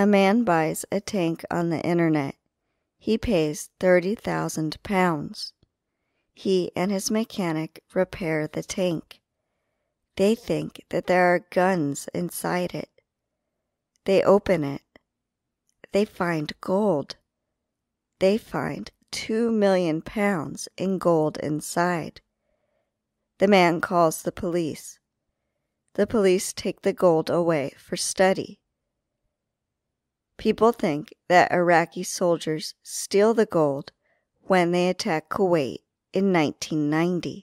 A man buys a tank on the internet. He pays 30,000 pounds. He and his mechanic repair the tank. They think that there are guns inside it. They open it. They find gold. They find two million pounds in gold inside. The man calls the police. The police take the gold away for study. People think that Iraqi soldiers steal the gold when they attack Kuwait in 1990.